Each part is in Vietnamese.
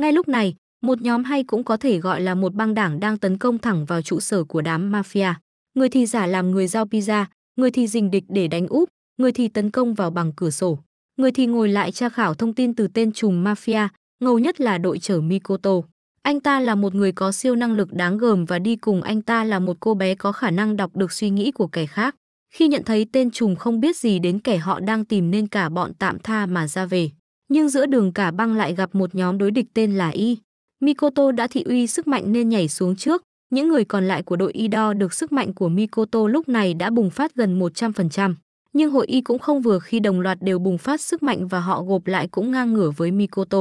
Ngay lúc này, một nhóm hay cũng có thể gọi là một băng đảng đang tấn công thẳng vào trụ sở của đám mafia. Người thì giả làm người giao pizza, người thì rình địch để đánh úp, người thì tấn công vào bằng cửa sổ, người thì ngồi lại tra khảo thông tin từ tên trùm mafia, ngầu nhất là đội trưởng Mikoto. Anh ta là một người có siêu năng lực đáng gờm và đi cùng anh ta là một cô bé có khả năng đọc được suy nghĩ của kẻ khác. Khi nhận thấy tên trùm không biết gì đến kẻ họ đang tìm nên cả bọn tạm tha mà ra về. Nhưng giữa đường cả băng lại gặp một nhóm đối địch tên là Y. Mikoto đã thị uy sức mạnh nên nhảy xuống trước, những người còn lại của đội Ido được sức mạnh của Mikoto lúc này đã bùng phát gần 100%. Nhưng hội Y cũng không vừa khi đồng loạt đều bùng phát sức mạnh và họ gộp lại cũng ngang ngửa với Mikoto.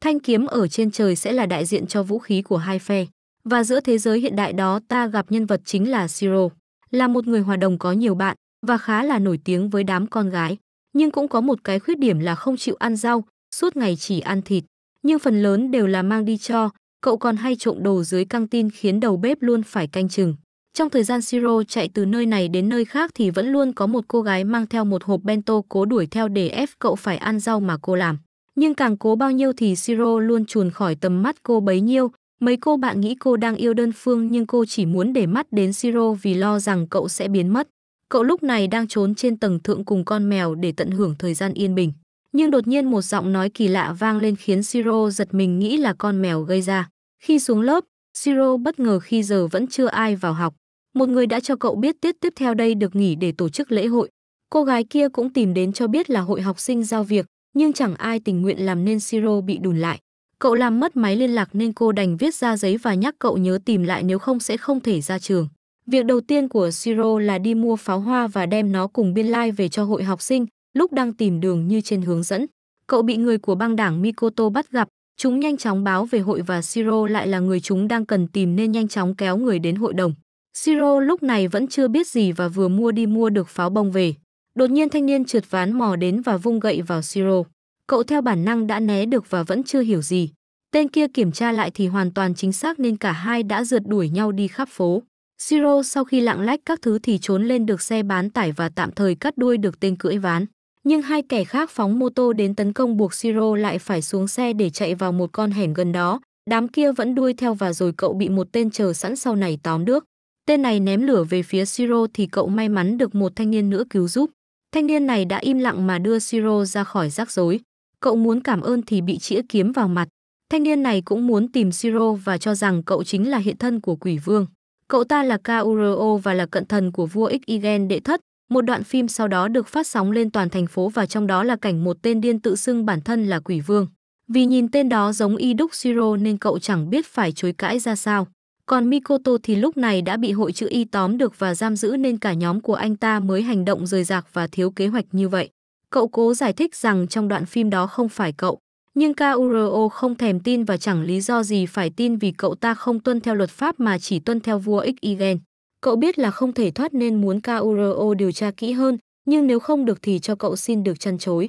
Thanh kiếm ở trên trời sẽ là đại diện cho vũ khí của hai phe. Và giữa thế giới hiện đại đó ta gặp nhân vật chính là Siro, là một người hòa đồng có nhiều bạn và khá là nổi tiếng với đám con gái nhưng cũng có một cái khuyết điểm là không chịu ăn rau, suốt ngày chỉ ăn thịt, nhưng phần lớn đều là mang đi cho, cậu còn hay trộm đồ dưới căng tin khiến đầu bếp luôn phải canh chừng. Trong thời gian Siro chạy từ nơi này đến nơi khác thì vẫn luôn có một cô gái mang theo một hộp bento cố đuổi theo để ép cậu phải ăn rau mà cô làm. Nhưng càng cố bao nhiêu thì Siro luôn chuồn khỏi tầm mắt cô bấy nhiêu. Mấy cô bạn nghĩ cô đang yêu đơn phương nhưng cô chỉ muốn để mắt đến Siro vì lo rằng cậu sẽ biến mất. Cậu lúc này đang trốn trên tầng thượng cùng con mèo để tận hưởng thời gian yên bình. Nhưng đột nhiên một giọng nói kỳ lạ vang lên khiến Siro giật mình nghĩ là con mèo gây ra. Khi xuống lớp, Siro bất ngờ khi giờ vẫn chưa ai vào học. Một người đã cho cậu biết tiết tiếp theo đây được nghỉ để tổ chức lễ hội. Cô gái kia cũng tìm đến cho biết là hội học sinh giao việc, nhưng chẳng ai tình nguyện làm nên Siro bị đùn lại. Cậu làm mất máy liên lạc nên cô đành viết ra giấy và nhắc cậu nhớ tìm lại nếu không sẽ không thể ra trường. Việc đầu tiên của Siro là đi mua pháo hoa và đem nó cùng biên lai về cho hội học sinh, lúc đang tìm đường như trên hướng dẫn. Cậu bị người của băng đảng Mikoto bắt gặp, chúng nhanh chóng báo về hội và Siro lại là người chúng đang cần tìm nên nhanh chóng kéo người đến hội đồng. Siro lúc này vẫn chưa biết gì và vừa mua đi mua được pháo bông về. Đột nhiên thanh niên trượt ván mò đến và vung gậy vào Siro. Cậu theo bản năng đã né được và vẫn chưa hiểu gì. Tên kia kiểm tra lại thì hoàn toàn chính xác nên cả hai đã rượt đuổi nhau đi khắp phố. Siro sau khi lạng lách các thứ thì trốn lên được xe bán tải và tạm thời cắt đuôi được tên cưỡi ván. Nhưng hai kẻ khác phóng mô tô đến tấn công buộc Siro lại phải xuống xe để chạy vào một con hẻm gần đó. Đám kia vẫn đuôi theo và rồi cậu bị một tên chờ sẵn sau này tóm được. Tên này ném lửa về phía Siro thì cậu may mắn được một thanh niên nữa cứu giúp. Thanh niên này đã im lặng mà đưa Siro ra khỏi rắc rối. Cậu muốn cảm ơn thì bị chĩa kiếm vào mặt. Thanh niên này cũng muốn tìm Siro và cho rằng cậu chính là hiện thân của quỷ vương. Cậu ta là Kauro và là cận thần của vua x đệ thất. Một đoạn phim sau đó được phát sóng lên toàn thành phố và trong đó là cảnh một tên điên tự xưng bản thân là quỷ vương. Vì nhìn tên đó giống y đúc Shiro nên cậu chẳng biết phải chối cãi ra sao. Còn Mikoto thì lúc này đã bị hội chữ y tóm được và giam giữ nên cả nhóm của anh ta mới hành động rời rạc và thiếu kế hoạch như vậy. Cậu cố giải thích rằng trong đoạn phim đó không phải cậu. Nhưng KURO không thèm tin và chẳng lý do gì phải tin vì cậu ta không tuân theo luật pháp mà chỉ tuân theo vua Xigen. Cậu biết là không thể thoát nên muốn KURO điều tra kỹ hơn, nhưng nếu không được thì cho cậu xin được chăn chối.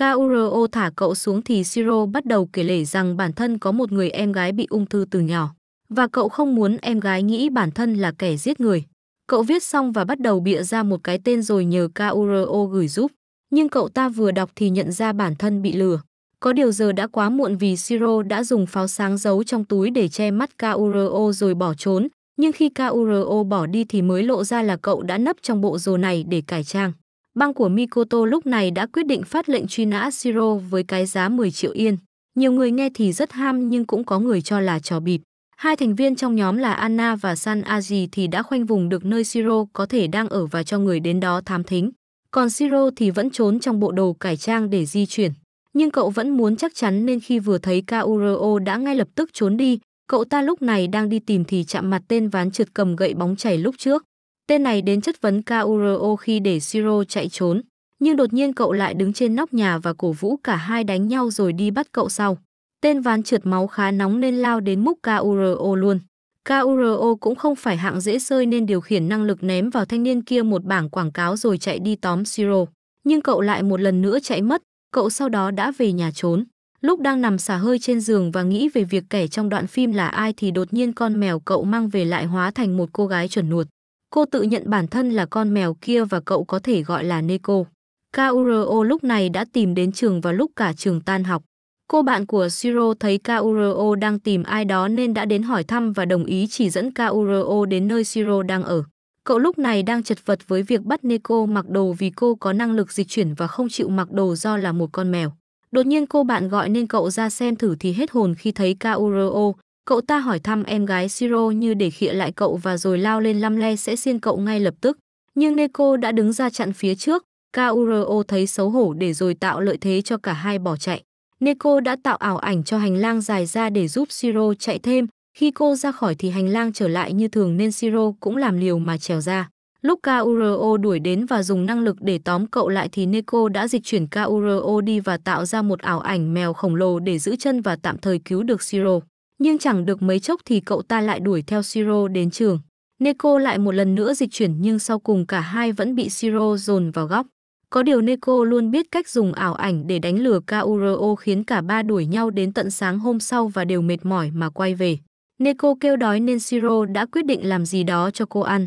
KURO thả cậu xuống thì Siro bắt đầu kể lể rằng bản thân có một người em gái bị ung thư từ nhỏ, và cậu không muốn em gái nghĩ bản thân là kẻ giết người. Cậu viết xong và bắt đầu bịa ra một cái tên rồi nhờ KURO gửi giúp, nhưng cậu ta vừa đọc thì nhận ra bản thân bị lừa. Có điều giờ đã quá muộn vì Siro đã dùng pháo sáng giấu trong túi để che mắt Kauro rồi bỏ trốn, nhưng khi Kauro bỏ đi thì mới lộ ra là cậu đã nấp trong bộ rồ này để cải trang. Bang của Mikoto lúc này đã quyết định phát lệnh truy nã Siro với cái giá 10 triệu yên. Nhiều người nghe thì rất ham nhưng cũng có người cho là trò bịp. Hai thành viên trong nhóm là Anna và San Aji thì đã khoanh vùng được nơi Siro có thể đang ở và cho người đến đó thám thính. Còn Siro thì vẫn trốn trong bộ đồ cải trang để di chuyển nhưng cậu vẫn muốn chắc chắn nên khi vừa thấy Kauro đã ngay lập tức trốn đi, cậu ta lúc này đang đi tìm thì chạm mặt tên ván trượt cầm gậy bóng chảy lúc trước. Tên này đến chất vấn Kauro khi để Shiro chạy trốn, nhưng đột nhiên cậu lại đứng trên nóc nhà và cổ vũ cả hai đánh nhau rồi đi bắt cậu sau. Tên ván trượt máu khá nóng nên lao đến múc Kauro luôn. Kauro cũng không phải hạng dễ sơi nên điều khiển năng lực ném vào thanh niên kia một bảng quảng cáo rồi chạy đi tóm Shiro. Nhưng cậu lại một lần nữa chạy mất, cậu sau đó đã về nhà trốn. Lúc đang nằm xả hơi trên giường và nghĩ về việc kẻ trong đoạn phim là ai thì đột nhiên con mèo cậu mang về lại hóa thành một cô gái chuẩn nuột. Cô tự nhận bản thân là con mèo kia và cậu có thể gọi là Neko. Kauro lúc này đã tìm đến trường vào lúc cả trường tan học. Cô bạn của Shiro thấy Kauro đang tìm ai đó nên đã đến hỏi thăm và đồng ý chỉ dẫn Kauro đến nơi Shiro đang ở. Cậu lúc này đang chật vật với việc bắt Neko mặc đồ vì cô có năng lực dịch chuyển và không chịu mặc đồ do là một con mèo. Đột nhiên cô bạn gọi nên cậu ra xem thử thì hết hồn khi thấy Kaoruo. Cậu ta hỏi thăm em gái Siro như để khịa lại cậu và rồi lao lên lăm le sẽ xiên cậu ngay lập tức. Nhưng Neko đã đứng ra chặn phía trước. Kaoruo thấy xấu hổ để rồi tạo lợi thế cho cả hai bỏ chạy. Neko đã tạo ảo ảnh cho hành lang dài ra để giúp Siro chạy thêm, khi cô ra khỏi thì hành lang trở lại như thường nên Siro cũng làm liều mà trèo ra. Lúc Kauro đuổi đến và dùng năng lực để tóm cậu lại thì Neko đã dịch chuyển Kauro đi và tạo ra một ảo ảnh mèo khổng lồ để giữ chân và tạm thời cứu được Siro. Nhưng chẳng được mấy chốc thì cậu ta lại đuổi theo Siro đến trường. Neko lại một lần nữa dịch chuyển nhưng sau cùng cả hai vẫn bị Siro dồn vào góc. Có điều Neko luôn biết cách dùng ảo ảnh để đánh lừa Kauro khiến cả ba đuổi nhau đến tận sáng hôm sau và đều mệt mỏi mà quay về. Neko kêu đói nên Siro đã quyết định làm gì đó cho cô ăn.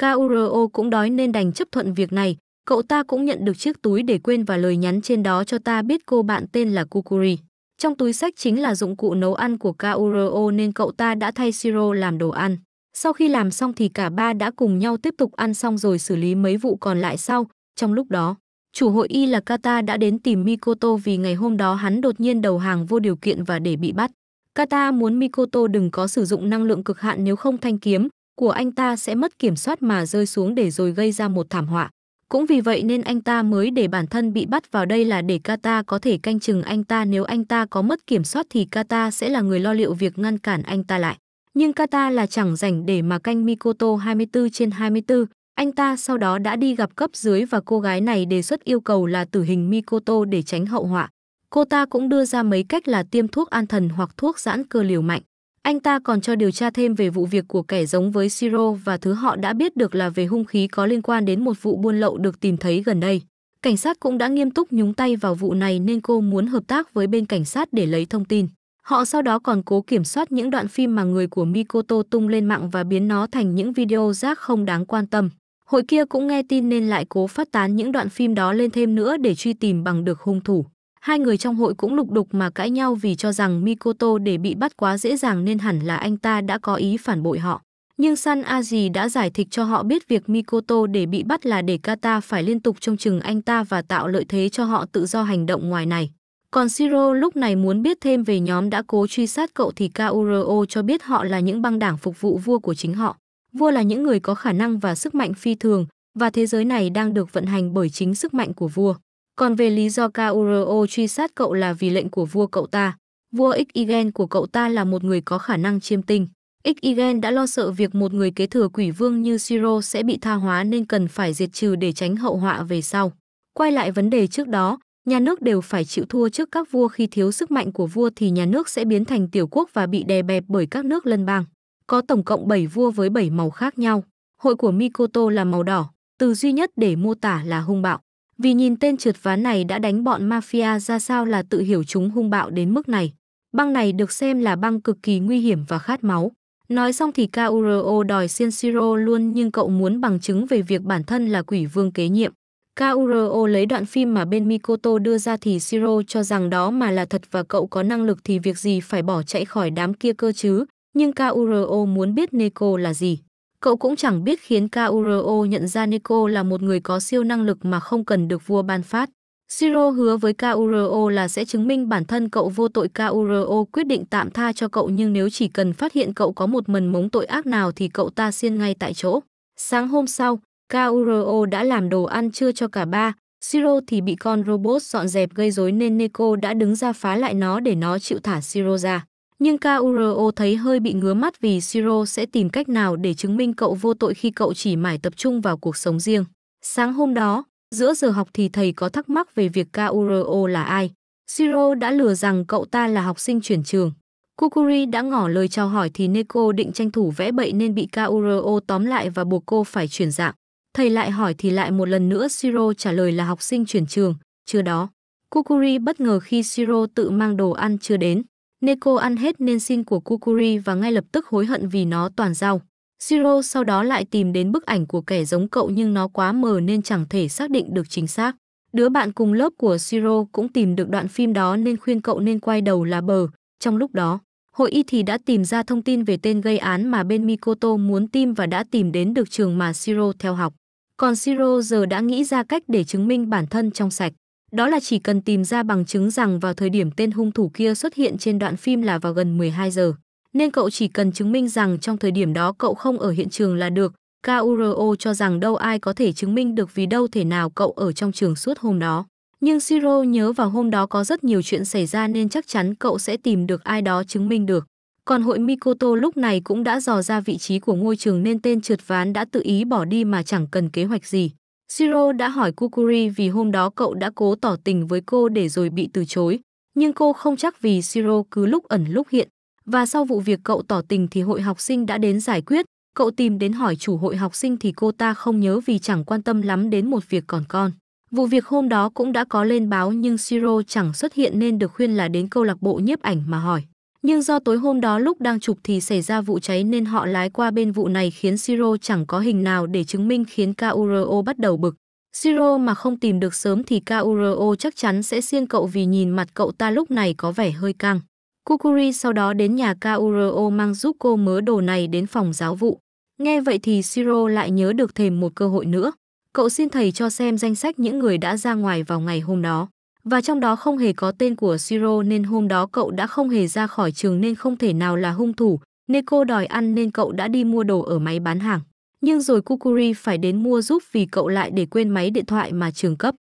Kauro cũng đói nên đành chấp thuận việc này. Cậu ta cũng nhận được chiếc túi để quên và lời nhắn trên đó cho ta biết cô bạn tên là Kukuri. Trong túi sách chính là dụng cụ nấu ăn của Kauro nên cậu ta đã thay Siro làm đồ ăn. Sau khi làm xong thì cả ba đã cùng nhau tiếp tục ăn xong rồi xử lý mấy vụ còn lại sau. Trong lúc đó, chủ hội y là Kata đã đến tìm Mikoto vì ngày hôm đó hắn đột nhiên đầu hàng vô điều kiện và để bị bắt. Kata muốn Mikoto đừng có sử dụng năng lượng cực hạn nếu không thanh kiếm của anh ta sẽ mất kiểm soát mà rơi xuống để rồi gây ra một thảm họa. Cũng vì vậy nên anh ta mới để bản thân bị bắt vào đây là để Kata có thể canh chừng anh ta nếu anh ta có mất kiểm soát thì Kata sẽ là người lo liệu việc ngăn cản anh ta lại. Nhưng Kata là chẳng rảnh để mà canh Mikoto 24 trên 24. Anh ta sau đó đã đi gặp cấp dưới và cô gái này đề xuất yêu cầu là tử hình Mikoto để tránh hậu họa. Cô ta cũng đưa ra mấy cách là tiêm thuốc an thần hoặc thuốc giãn cơ liều mạnh. Anh ta còn cho điều tra thêm về vụ việc của kẻ giống với Siro và thứ họ đã biết được là về hung khí có liên quan đến một vụ buôn lậu được tìm thấy gần đây. Cảnh sát cũng đã nghiêm túc nhúng tay vào vụ này nên cô muốn hợp tác với bên cảnh sát để lấy thông tin. Họ sau đó còn cố kiểm soát những đoạn phim mà người của Mikoto tung lên mạng và biến nó thành những video rác không đáng quan tâm. Hội kia cũng nghe tin nên lại cố phát tán những đoạn phim đó lên thêm nữa để truy tìm bằng được hung thủ. Hai người trong hội cũng lục đục mà cãi nhau vì cho rằng Mikoto để bị bắt quá dễ dàng nên hẳn là anh ta đã có ý phản bội họ. Nhưng San Aji đã giải thích cho họ biết việc Mikoto để bị bắt là để Kata phải liên tục trông chừng anh ta và tạo lợi thế cho họ tự do hành động ngoài này. Còn Siro lúc này muốn biết thêm về nhóm đã cố truy sát cậu thì Kaoru cho biết họ là những băng đảng phục vụ vua của chính họ. Vua là những người có khả năng và sức mạnh phi thường, và thế giới này đang được vận hành bởi chính sức mạnh của vua. Còn về lý do Kauro truy sát cậu là vì lệnh của vua cậu ta. Vua Ikigen của cậu ta là một người có khả năng chiêm tinh. Ikigen đã lo sợ việc một người kế thừa quỷ vương như Siro sẽ bị tha hóa nên cần phải diệt trừ để tránh hậu họa về sau. Quay lại vấn đề trước đó, nhà nước đều phải chịu thua trước các vua khi thiếu sức mạnh của vua thì nhà nước sẽ biến thành tiểu quốc và bị đè bẹp bởi các nước lân bang. Có tổng cộng 7 vua với 7 màu khác nhau. Hội của Mikoto là màu đỏ, từ duy nhất để mô tả là hung bạo. Vì nhìn tên trượt ván này đã đánh bọn mafia ra sao là tự hiểu chúng hung bạo đến mức này. Băng này được xem là băng cực kỳ nguy hiểm và khát máu. Nói xong thì Kauro đòi xin Shinshiro luôn nhưng cậu muốn bằng chứng về việc bản thân là quỷ vương kế nhiệm. Kauro lấy đoạn phim mà bên Mikoto đưa ra thì Shiro cho rằng đó mà là thật và cậu có năng lực thì việc gì phải bỏ chạy khỏi đám kia cơ chứ. Nhưng Kauro muốn biết Neko là gì. Cậu cũng chẳng biết khiến Kaoru nhận ra Neko là một người có siêu năng lực mà không cần được vua ban phát. Shiro hứa với Kaoru là sẽ chứng minh bản thân cậu vô tội Kaoru quyết định tạm tha cho cậu nhưng nếu chỉ cần phát hiện cậu có một mần mống tội ác nào thì cậu ta xiên ngay tại chỗ. Sáng hôm sau, Kaoru đã làm đồ ăn trưa cho cả ba, Shiro thì bị con robot dọn dẹp gây rối nên Neko đã đứng ra phá lại nó để nó chịu thả Shiro ra nhưng Kauro thấy hơi bị ngứa mắt vì Siro sẽ tìm cách nào để chứng minh cậu vô tội khi cậu chỉ mải tập trung vào cuộc sống riêng. Sáng hôm đó, giữa giờ học thì thầy có thắc mắc về việc Kauro là ai. Siro đã lừa rằng cậu ta là học sinh chuyển trường. Kukuri đã ngỏ lời chào hỏi thì Neko định tranh thủ vẽ bậy nên bị Kauro tóm lại và buộc cô phải chuyển dạng. Thầy lại hỏi thì lại một lần nữa Siro trả lời là học sinh chuyển trường, chưa đó. Kukuri bất ngờ khi Siro tự mang đồ ăn chưa đến. Neko ăn hết nên xin của Kukuri và ngay lập tức hối hận vì nó toàn rau. Siro sau đó lại tìm đến bức ảnh của kẻ giống cậu nhưng nó quá mờ nên chẳng thể xác định được chính xác. Đứa bạn cùng lớp của Siro cũng tìm được đoạn phim đó nên khuyên cậu nên quay đầu là bờ. Trong lúc đó, hội y thì đã tìm ra thông tin về tên gây án mà bên Mikoto muốn tìm và đã tìm đến được trường mà Siro theo học. Còn Siro giờ đã nghĩ ra cách để chứng minh bản thân trong sạch. Đó là chỉ cần tìm ra bằng chứng rằng vào thời điểm tên hung thủ kia xuất hiện trên đoạn phim là vào gần 12 giờ, nên cậu chỉ cần chứng minh rằng trong thời điểm đó cậu không ở hiện trường là được. KURO cho rằng đâu ai có thể chứng minh được vì đâu thể nào cậu ở trong trường suốt hôm đó. Nhưng Siro nhớ vào hôm đó có rất nhiều chuyện xảy ra nên chắc chắn cậu sẽ tìm được ai đó chứng minh được. Còn hội Mikoto lúc này cũng đã dò ra vị trí của ngôi trường nên tên trượt ván đã tự ý bỏ đi mà chẳng cần kế hoạch gì. Siro đã hỏi Kukuri vì hôm đó cậu đã cố tỏ tình với cô để rồi bị từ chối, nhưng cô không chắc vì Siro cứ lúc ẩn lúc hiện. Và sau vụ việc cậu tỏ tình thì hội học sinh đã đến giải quyết, cậu tìm đến hỏi chủ hội học sinh thì cô ta không nhớ vì chẳng quan tâm lắm đến một việc còn con. Vụ việc hôm đó cũng đã có lên báo nhưng Siro chẳng xuất hiện nên được khuyên là đến câu lạc bộ nhiếp ảnh mà hỏi. Nhưng do tối hôm đó lúc đang chụp thì xảy ra vụ cháy nên họ lái qua bên vụ này khiến Siro chẳng có hình nào để chứng minh khiến KURO bắt đầu bực. Siro mà không tìm được sớm thì KURO chắc chắn sẽ xiên cậu vì nhìn mặt cậu ta lúc này có vẻ hơi căng. Kukuri sau đó đến nhà KURO mang giúp cô mớ đồ này đến phòng giáo vụ. Nghe vậy thì Siro lại nhớ được thêm một cơ hội nữa. Cậu xin thầy cho xem danh sách những người đã ra ngoài vào ngày hôm đó và trong đó không hề có tên của Siro nên hôm đó cậu đã không hề ra khỏi trường nên không thể nào là hung thủ, Neko đòi ăn nên cậu đã đi mua đồ ở máy bán hàng. Nhưng rồi Kukuri phải đến mua giúp vì cậu lại để quên máy điện thoại mà trường cấp.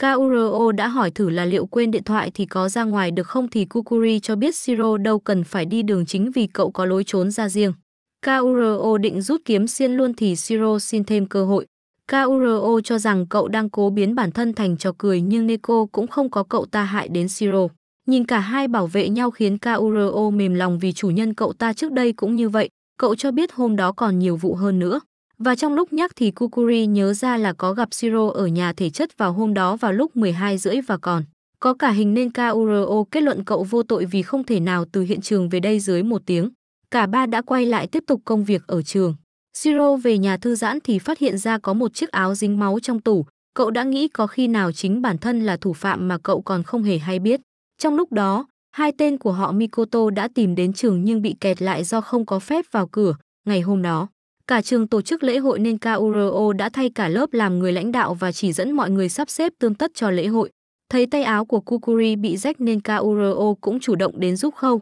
Kauro đã hỏi thử là liệu quên điện thoại thì có ra ngoài được không thì Kukuri cho biết Siro đâu cần phải đi đường chính vì cậu có lối trốn ra riêng. Kauro định rút kiếm xiên luôn thì Siro xin thêm cơ hội. KURO cho rằng cậu đang cố biến bản thân thành trò cười nhưng Neko cũng không có cậu ta hại đến Siro. Nhìn cả hai bảo vệ nhau khiến KURO mềm lòng vì chủ nhân cậu ta trước đây cũng như vậy, cậu cho biết hôm đó còn nhiều vụ hơn nữa. Và trong lúc nhắc thì Kukuri nhớ ra là có gặp Siro ở nhà thể chất vào hôm đó vào lúc 12 rưỡi và còn. Có cả hình nên KURO kết luận cậu vô tội vì không thể nào từ hiện trường về đây dưới một tiếng. Cả ba đã quay lại tiếp tục công việc ở trường. Siro về nhà thư giãn thì phát hiện ra có một chiếc áo dính máu trong tủ, cậu đã nghĩ có khi nào chính bản thân là thủ phạm mà cậu còn không hề hay biết. Trong lúc đó, hai tên của họ Mikoto đã tìm đến trường nhưng bị kẹt lại do không có phép vào cửa. Ngày hôm đó, cả trường tổ chức lễ hội nên Kauro đã thay cả lớp làm người lãnh đạo và chỉ dẫn mọi người sắp xếp tương tất cho lễ hội. Thấy tay áo của Kukuri bị rách nên Kauro cũng chủ động đến giúp khâu.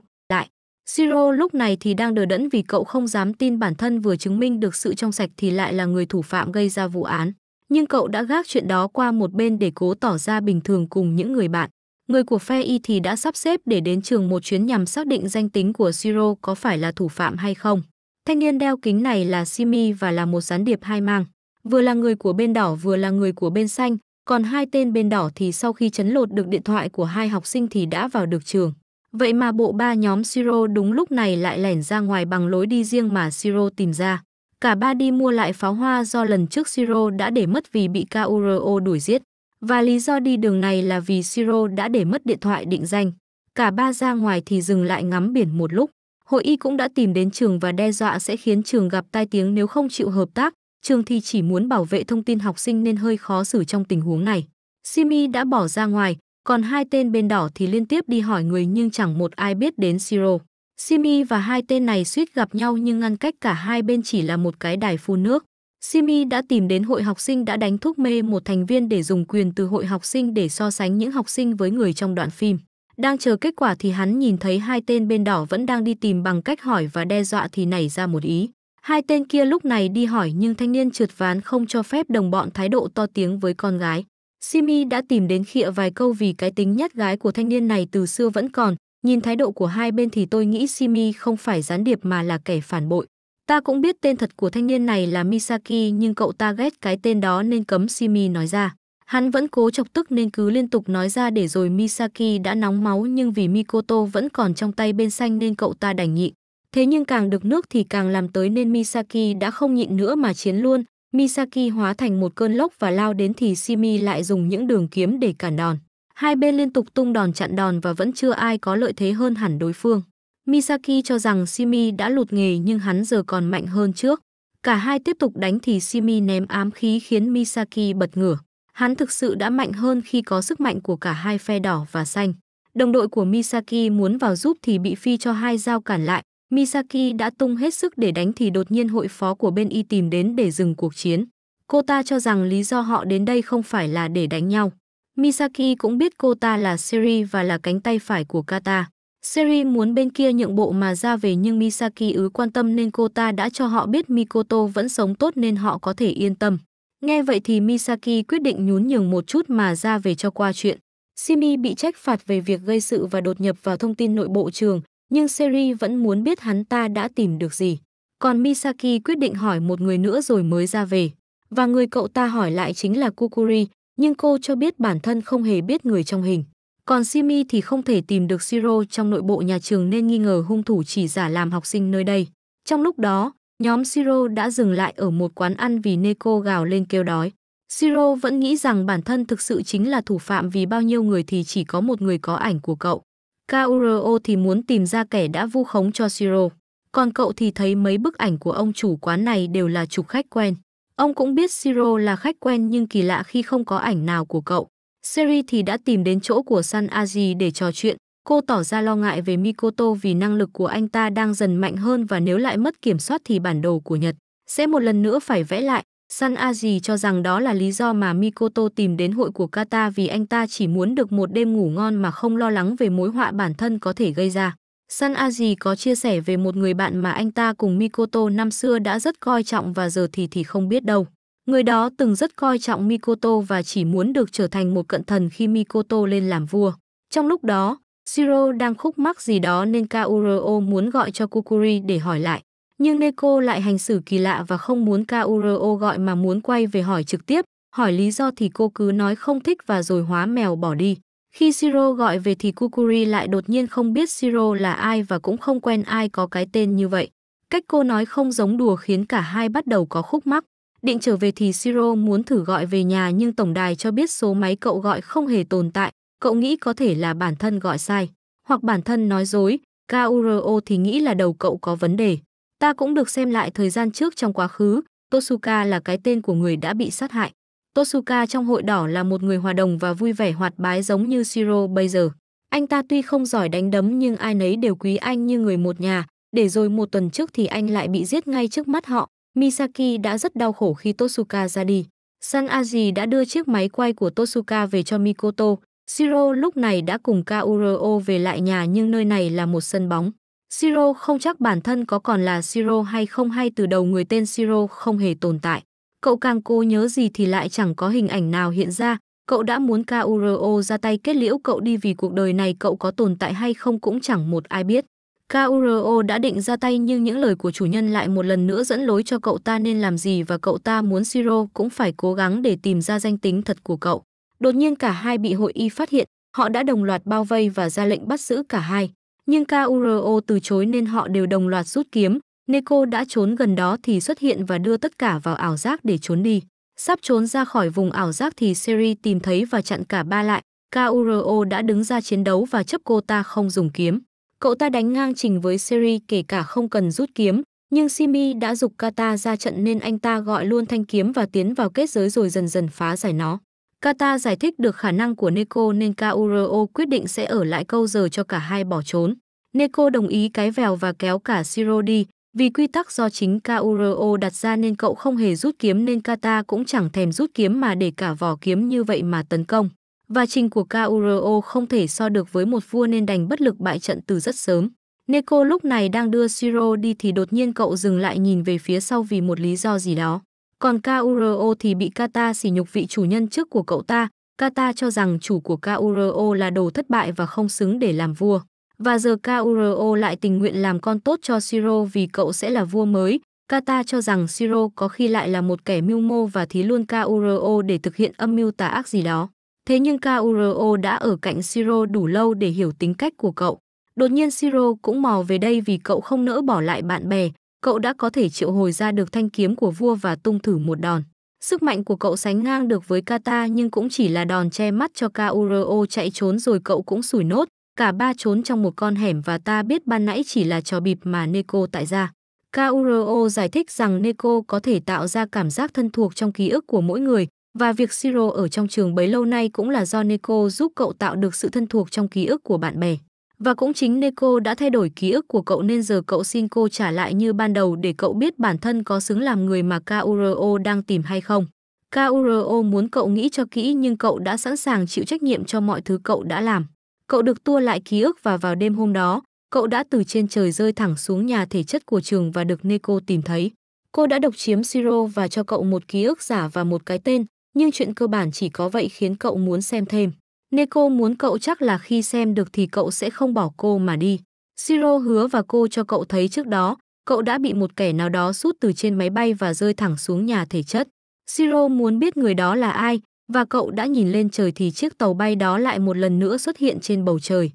Siro lúc này thì đang đờ đẫn vì cậu không dám tin bản thân vừa chứng minh được sự trong sạch thì lại là người thủ phạm gây ra vụ án. Nhưng cậu đã gác chuyện đó qua một bên để cố tỏ ra bình thường cùng những người bạn. Người của phe y thì đã sắp xếp để đến trường một chuyến nhằm xác định danh tính của Siro có phải là thủ phạm hay không. Thanh niên đeo kính này là Simi và là một gián điệp hai mang. Vừa là người của bên đỏ vừa là người của bên xanh, còn hai tên bên đỏ thì sau khi chấn lột được điện thoại của hai học sinh thì đã vào được trường. Vậy mà bộ ba nhóm Siro đúng lúc này lại lẻn ra ngoài bằng lối đi riêng mà Siro tìm ra. Cả ba đi mua lại pháo hoa do lần trước Siro đã để mất vì bị KURO đuổi giết. Và lý do đi đường này là vì Siro đã để mất điện thoại định danh. Cả ba ra ngoài thì dừng lại ngắm biển một lúc. Hội y cũng đã tìm đến trường và đe dọa sẽ khiến trường gặp tai tiếng nếu không chịu hợp tác. Trường thì chỉ muốn bảo vệ thông tin học sinh nên hơi khó xử trong tình huống này. Simi đã bỏ ra ngoài, còn hai tên bên đỏ thì liên tiếp đi hỏi người nhưng chẳng một ai biết đến Siro. Simi và hai tên này suýt gặp nhau nhưng ngăn cách cả hai bên chỉ là một cái đài phun nước. Simi đã tìm đến hội học sinh đã đánh thuốc mê một thành viên để dùng quyền từ hội học sinh để so sánh những học sinh với người trong đoạn phim. Đang chờ kết quả thì hắn nhìn thấy hai tên bên đỏ vẫn đang đi tìm bằng cách hỏi và đe dọa thì nảy ra một ý. Hai tên kia lúc này đi hỏi nhưng thanh niên trượt ván không cho phép đồng bọn thái độ to tiếng với con gái. Simi đã tìm đến khịa vài câu vì cái tính nhát gái của thanh niên này từ xưa vẫn còn, nhìn thái độ của hai bên thì tôi nghĩ Simi không phải gián điệp mà là kẻ phản bội. Ta cũng biết tên thật của thanh niên này là Misaki nhưng cậu ta ghét cái tên đó nên cấm Simi nói ra. Hắn vẫn cố chọc tức nên cứ liên tục nói ra để rồi Misaki đã nóng máu nhưng vì Mikoto vẫn còn trong tay bên xanh nên cậu ta đành nhịn. Thế nhưng càng được nước thì càng làm tới nên Misaki đã không nhịn nữa mà chiến luôn, Misaki hóa thành một cơn lốc và lao đến thì Shimi lại dùng những đường kiếm để cản đòn. Hai bên liên tục tung đòn chặn đòn và vẫn chưa ai có lợi thế hơn hẳn đối phương. Misaki cho rằng Shimi đã lụt nghề nhưng hắn giờ còn mạnh hơn trước. Cả hai tiếp tục đánh thì Shimi ném ám khí khiến Misaki bật ngửa. Hắn thực sự đã mạnh hơn khi có sức mạnh của cả hai phe đỏ và xanh. Đồng đội của Misaki muốn vào giúp thì bị Phi cho hai dao cản lại. Misaki đã tung hết sức để đánh thì đột nhiên hội phó của bên y tìm đến để dừng cuộc chiến. Cô ta cho rằng lý do họ đến đây không phải là để đánh nhau. Misaki cũng biết cô ta là Seri và là cánh tay phải của Kata. Seri muốn bên kia nhượng bộ mà ra về nhưng Misaki ứ quan tâm nên cô ta đã cho họ biết Mikoto vẫn sống tốt nên họ có thể yên tâm. Nghe vậy thì Misaki quyết định nhún nhường một chút mà ra về cho qua chuyện. Simi bị trách phạt về việc gây sự và đột nhập vào thông tin nội bộ trường, nhưng Seri vẫn muốn biết hắn ta đã tìm được gì. Còn Misaki quyết định hỏi một người nữa rồi mới ra về. Và người cậu ta hỏi lại chính là Kukuri, nhưng cô cho biết bản thân không hề biết người trong hình. Còn Simi thì không thể tìm được Siro trong nội bộ nhà trường nên nghi ngờ hung thủ chỉ giả làm học sinh nơi đây. Trong lúc đó, nhóm Siro đã dừng lại ở một quán ăn vì Neko gào lên kêu đói. Siro vẫn nghĩ rằng bản thân thực sự chính là thủ phạm vì bao nhiêu người thì chỉ có một người có ảnh của cậu. Kauro thì muốn tìm ra kẻ đã vu khống cho Siro. Còn cậu thì thấy mấy bức ảnh của ông chủ quán này đều là chụp khách quen. Ông cũng biết Siro là khách quen nhưng kỳ lạ khi không có ảnh nào của cậu. Seri thì đã tìm đến chỗ của San Aji để trò chuyện. Cô tỏ ra lo ngại về Mikoto vì năng lực của anh ta đang dần mạnh hơn và nếu lại mất kiểm soát thì bản đồ của Nhật sẽ một lần nữa phải vẽ lại. Sun Aji cho rằng đó là lý do mà Mikoto tìm đến hội của Kata vì anh ta chỉ muốn được một đêm ngủ ngon mà không lo lắng về mối họa bản thân có thể gây ra. Sun Aji có chia sẻ về một người bạn mà anh ta cùng Mikoto năm xưa đã rất coi trọng và giờ thì thì không biết đâu. Người đó từng rất coi trọng Mikoto và chỉ muốn được trở thành một cận thần khi Mikoto lên làm vua. Trong lúc đó, Shiro đang khúc mắc gì đó nên Kaoru muốn gọi cho Kukuri để hỏi lại nhưng Neko lại hành xử kỳ lạ và không muốn Kaoru gọi mà muốn quay về hỏi trực tiếp, hỏi lý do thì cô cứ nói không thích và rồi hóa mèo bỏ đi. Khi Siro gọi về thì Kukuri lại đột nhiên không biết Siro là ai và cũng không quen ai có cái tên như vậy. Cách cô nói không giống đùa khiến cả hai bắt đầu có khúc mắc. Định trở về thì Siro muốn thử gọi về nhà nhưng tổng đài cho biết số máy cậu gọi không hề tồn tại. Cậu nghĩ có thể là bản thân gọi sai, hoặc bản thân nói dối. Kauro thì nghĩ là đầu cậu có vấn đề. Ta cũng được xem lại thời gian trước trong quá khứ, Tosuka là cái tên của người đã bị sát hại. Tosuka trong hội đỏ là một người hòa đồng và vui vẻ hoạt bái giống như Shiro bây giờ. Anh ta tuy không giỏi đánh đấm nhưng ai nấy đều quý anh như người một nhà, để rồi một tuần trước thì anh lại bị giết ngay trước mắt họ. Misaki đã rất đau khổ khi Tosuka ra đi. San Aji đã đưa chiếc máy quay của Tosuka về cho Mikoto. Shiro lúc này đã cùng Kaoru về lại nhà nhưng nơi này là một sân bóng. Siro không chắc bản thân có còn là Siro hay không hay từ đầu người tên Siro không hề tồn tại. Cậu càng cố nhớ gì thì lại chẳng có hình ảnh nào hiện ra. Cậu đã muốn Kauro ra tay kết liễu cậu đi vì cuộc đời này cậu có tồn tại hay không cũng chẳng một ai biết. Kauro đã định ra tay nhưng những lời của chủ nhân lại một lần nữa dẫn lối cho cậu ta nên làm gì và cậu ta muốn Siro cũng phải cố gắng để tìm ra danh tính thật của cậu. Đột nhiên cả hai bị hội y phát hiện, họ đã đồng loạt bao vây và ra lệnh bắt giữ cả hai nhưng KURO từ chối nên họ đều đồng loạt rút kiếm. Neko đã trốn gần đó thì xuất hiện và đưa tất cả vào ảo giác để trốn đi. Sắp trốn ra khỏi vùng ảo giác thì Seri tìm thấy và chặn cả ba lại. KURO đã đứng ra chiến đấu và chấp cô ta không dùng kiếm. Cậu ta đánh ngang trình với Seri kể cả không cần rút kiếm, nhưng Simi đã dục Kata ra trận nên anh ta gọi luôn thanh kiếm và tiến vào kết giới rồi dần dần phá giải nó. Kata giải thích được khả năng của Neko nên Kauro quyết định sẽ ở lại câu giờ cho cả hai bỏ trốn. Neko đồng ý cái vèo và kéo cả Shiro đi, vì quy tắc do chính Kauro đặt ra nên cậu không hề rút kiếm nên Kata cũng chẳng thèm rút kiếm mà để cả vỏ kiếm như vậy mà tấn công. Và trình của Kauro không thể so được với một vua nên đành bất lực bại trận từ rất sớm. Neko lúc này đang đưa Shiro đi thì đột nhiên cậu dừng lại nhìn về phía sau vì một lý do gì đó. Còn KURO thì bị Kata sỉ nhục vị chủ nhân trước của cậu ta. Kata cho rằng chủ của KURO là đồ thất bại và không xứng để làm vua. Và giờ KURO lại tình nguyện làm con tốt cho Siro vì cậu sẽ là vua mới. Kata cho rằng Siro có khi lại là một kẻ mưu mô và thí luôn KURO để thực hiện âm mưu tà ác gì đó. Thế nhưng KURO đã ở cạnh Siro đủ lâu để hiểu tính cách của cậu. Đột nhiên Siro cũng mò về đây vì cậu không nỡ bỏ lại bạn bè, cậu đã có thể triệu hồi ra được thanh kiếm của vua và tung thử một đòn. Sức mạnh của cậu sánh ngang được với Kata nhưng cũng chỉ là đòn che mắt cho Kauroo chạy trốn rồi cậu cũng sủi nốt. Cả ba trốn trong một con hẻm và ta biết ban nãy chỉ là trò bịp mà Neko tại ra. Kauroo giải thích rằng Neko có thể tạo ra cảm giác thân thuộc trong ký ức của mỗi người và việc Siro ở trong trường bấy lâu nay cũng là do Neko giúp cậu tạo được sự thân thuộc trong ký ức của bạn bè. Và cũng chính Neko đã thay đổi ký ức của cậu nên giờ cậu xin cô trả lại như ban đầu để cậu biết bản thân có xứng làm người mà Kauro đang tìm hay không. Kauro muốn cậu nghĩ cho kỹ nhưng cậu đã sẵn sàng chịu trách nhiệm cho mọi thứ cậu đã làm. Cậu được tua lại ký ức và vào đêm hôm đó, cậu đã từ trên trời rơi thẳng xuống nhà thể chất của trường và được Neko tìm thấy. Cô đã độc chiếm Siro và cho cậu một ký ức giả và một cái tên, nhưng chuyện cơ bản chỉ có vậy khiến cậu muốn xem thêm nên cô muốn cậu chắc là khi xem được thì cậu sẽ không bỏ cô mà đi. Siro hứa và cô cho cậu thấy trước đó, cậu đã bị một kẻ nào đó sút từ trên máy bay và rơi thẳng xuống nhà thể chất. Siro muốn biết người đó là ai, và cậu đã nhìn lên trời thì chiếc tàu bay đó lại một lần nữa xuất hiện trên bầu trời.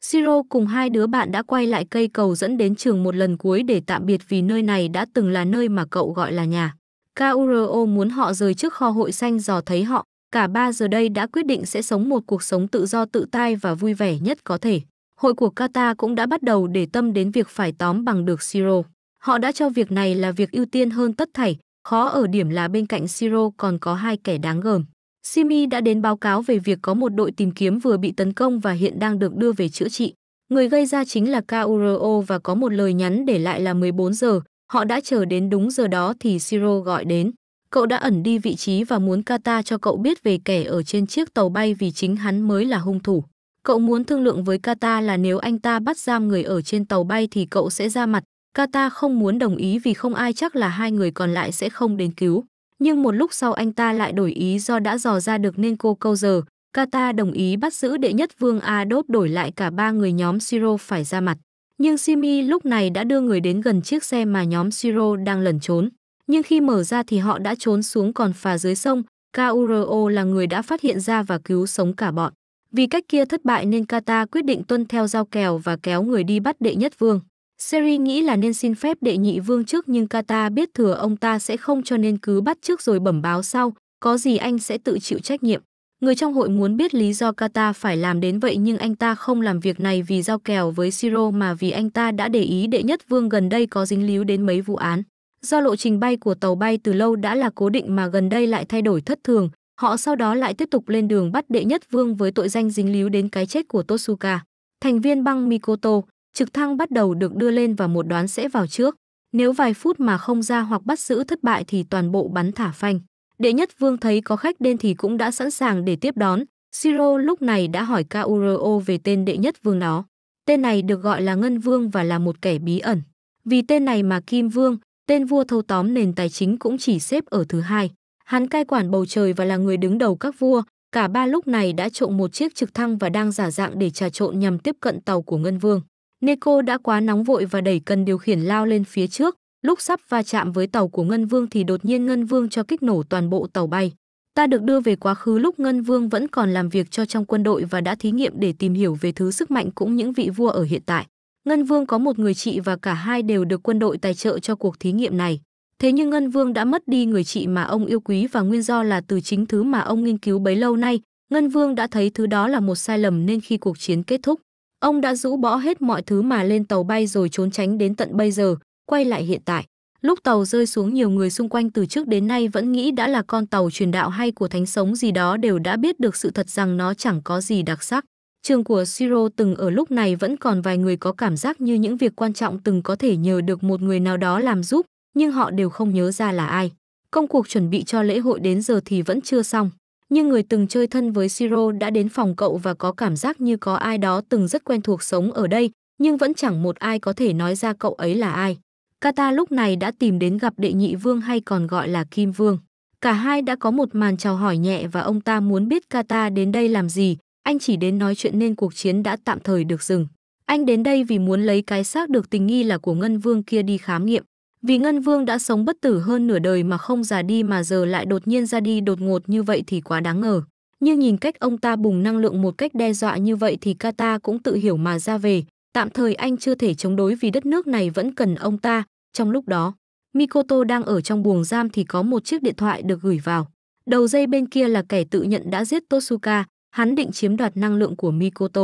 Siro cùng hai đứa bạn đã quay lại cây cầu dẫn đến trường một lần cuối để tạm biệt vì nơi này đã từng là nơi mà cậu gọi là nhà. Kauro muốn họ rời trước kho hội xanh dò thấy họ, Cả ba giờ đây đã quyết định sẽ sống một cuộc sống tự do tự tai và vui vẻ nhất có thể. Hội của Qatar cũng đã bắt đầu để tâm đến việc phải tóm bằng được Siro. Họ đã cho việc này là việc ưu tiên hơn tất thảy, khó ở điểm là bên cạnh Siro còn có hai kẻ đáng gờm. Simi đã đến báo cáo về việc có một đội tìm kiếm vừa bị tấn công và hiện đang được đưa về chữa trị. Người gây ra chính là KURO và có một lời nhắn để lại là 14 giờ, họ đã chờ đến đúng giờ đó thì Siro gọi đến. Cậu đã ẩn đi vị trí và muốn Kata cho cậu biết về kẻ ở trên chiếc tàu bay vì chính hắn mới là hung thủ. Cậu muốn thương lượng với Kata là nếu anh ta bắt giam người ở trên tàu bay thì cậu sẽ ra mặt. Kata không muốn đồng ý vì không ai chắc là hai người còn lại sẽ không đến cứu. Nhưng một lúc sau anh ta lại đổi ý do đã dò ra được nên cô câu giờ. Kata đồng ý bắt giữ đệ nhất vương A đốt đổi lại cả ba người nhóm Siro phải ra mặt. Nhưng Simi lúc này đã đưa người đến gần chiếc xe mà nhóm Siro đang lẩn trốn nhưng khi mở ra thì họ đã trốn xuống còn phà dưới sông. Kauro là người đã phát hiện ra và cứu sống cả bọn. Vì cách kia thất bại nên Kata quyết định tuân theo giao kèo và kéo người đi bắt đệ nhất vương. Seri nghĩ là nên xin phép đệ nhị vương trước nhưng Kata biết thừa ông ta sẽ không cho nên cứ bắt trước rồi bẩm báo sau, có gì anh sẽ tự chịu trách nhiệm. Người trong hội muốn biết lý do Kata phải làm đến vậy nhưng anh ta không làm việc này vì giao kèo với Siro mà vì anh ta đã để ý đệ nhất vương gần đây có dính líu đến mấy vụ án. Do lộ trình bay của tàu bay từ lâu đã là cố định mà gần đây lại thay đổi thất thường, họ sau đó lại tiếp tục lên đường bắt đệ nhất vương với tội danh dính líu đến cái chết của Tosuka. Thành viên băng Mikoto, trực thăng bắt đầu được đưa lên và một đoán sẽ vào trước. Nếu vài phút mà không ra hoặc bắt giữ thất bại thì toàn bộ bắn thả phanh. Đệ nhất vương thấy có khách đến thì cũng đã sẵn sàng để tiếp đón. Siro lúc này đã hỏi Kauro về tên đệ nhất vương đó. Tên này được gọi là Ngân Vương và là một kẻ bí ẩn. Vì tên này mà Kim Vương, tên vua thâu tóm nền tài chính cũng chỉ xếp ở thứ hai. Hắn cai quản bầu trời và là người đứng đầu các vua, cả ba lúc này đã trộn một chiếc trực thăng và đang giả dạng để trà trộn nhằm tiếp cận tàu của Ngân Vương. Neko đã quá nóng vội và đẩy cần điều khiển lao lên phía trước, lúc sắp va chạm với tàu của Ngân Vương thì đột nhiên Ngân Vương cho kích nổ toàn bộ tàu bay. Ta được đưa về quá khứ lúc Ngân Vương vẫn còn làm việc cho trong quân đội và đã thí nghiệm để tìm hiểu về thứ sức mạnh cũng những vị vua ở hiện tại. Ngân Vương có một người chị và cả hai đều được quân đội tài trợ cho cuộc thí nghiệm này. Thế nhưng Ngân Vương đã mất đi người chị mà ông yêu quý và nguyên do là từ chính thứ mà ông nghiên cứu bấy lâu nay. Ngân Vương đã thấy thứ đó là một sai lầm nên khi cuộc chiến kết thúc, ông đã rũ bỏ hết mọi thứ mà lên tàu bay rồi trốn tránh đến tận bây giờ, quay lại hiện tại. Lúc tàu rơi xuống nhiều người xung quanh từ trước đến nay vẫn nghĩ đã là con tàu truyền đạo hay của thánh sống gì đó đều đã biết được sự thật rằng nó chẳng có gì đặc sắc. Trường của Siro từng ở lúc này vẫn còn vài người có cảm giác như những việc quan trọng từng có thể nhờ được một người nào đó làm giúp, nhưng họ đều không nhớ ra là ai. Công cuộc chuẩn bị cho lễ hội đến giờ thì vẫn chưa xong. Nhưng người từng chơi thân với Siro đã đến phòng cậu và có cảm giác như có ai đó từng rất quen thuộc sống ở đây, nhưng vẫn chẳng một ai có thể nói ra cậu ấy là ai. Kata lúc này đã tìm đến gặp đệ nhị vương hay còn gọi là Kim Vương. Cả hai đã có một màn chào hỏi nhẹ và ông ta muốn biết Kata đến đây làm gì, anh chỉ đến nói chuyện nên cuộc chiến đã tạm thời được dừng. Anh đến đây vì muốn lấy cái xác được tình nghi là của Ngân Vương kia đi khám nghiệm. Vì Ngân Vương đã sống bất tử hơn nửa đời mà không già đi mà giờ lại đột nhiên ra đi đột ngột như vậy thì quá đáng ngờ. Nhưng nhìn cách ông ta bùng năng lượng một cách đe dọa như vậy thì Kata cũng tự hiểu mà ra về. Tạm thời anh chưa thể chống đối vì đất nước này vẫn cần ông ta. Trong lúc đó, Mikoto đang ở trong buồng giam thì có một chiếc điện thoại được gửi vào. Đầu dây bên kia là kẻ tự nhận đã giết Tosuka, hắn định chiếm đoạt năng lượng của Mikoto.